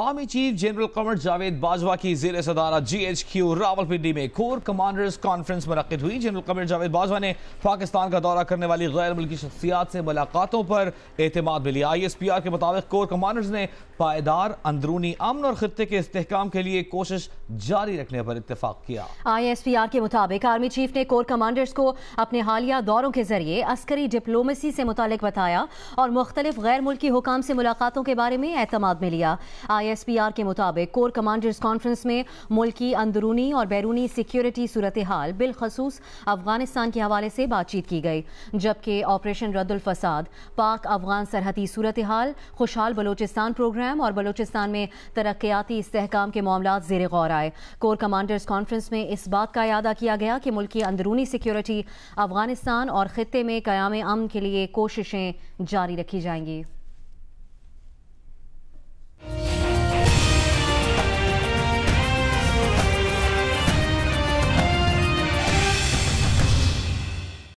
army chief general Qamar Javed Bajwa की जेर सदारा जी एच क्यू रावलपिंडी में कोर कमांडर्स कॉन्फ्रेंस मनद हुई जनरल कमर जावेद बाजवा ने पाकिस्तान का दौरा करने वाली गैर मुल्की शख्सियात से मुलाकातों पर अहतमाद भी लिया आई एस पी आर के मुताबिक कोर कमांडर्स ने पायदार अंदरूनी अमन और खत्े के इस्तेकाम के लिए कोशिश जारी रखने पर इतफाक किया आई एस पी आर के मुताबिक आर्मी चीफ ने कोर कमांडर्स को अपने हालिया दौरों के जरिए अस्करी डिप्लोमेसी से मुतल बताया और मुख्तलिफ गैर मुल्की हुकाम से मुलाकातों के बारे में अहतमाद में लिया आईएसपीआर के मुताबिक कोर कमांडर्स कॉन्फ्रेंस में मुल्की अंदरूनी और बैरूनी सिक्योरिटी सूरत हाल बिलखसूस अफगानिस्तान के हवाले से बातचीत की गई जबकि ऑपरेशन रद्दुल फसाद पाक अफगान सरहदी सूरत हाल खुशहाल बलोचिस्तान प्रोग्राम और बलोचिस्तान में तरक्याती इसकाम के मामला जेर गौर आए कोर कमांडर्स कॉन्फ्रेंस में इस बात का अदा किया गया कि मुल्की अंदरूनी सिक्योरिटी अफगानिस्तान और खत्े में क्याम अमन के लिए कोशिशें जारी रखी जाएंगी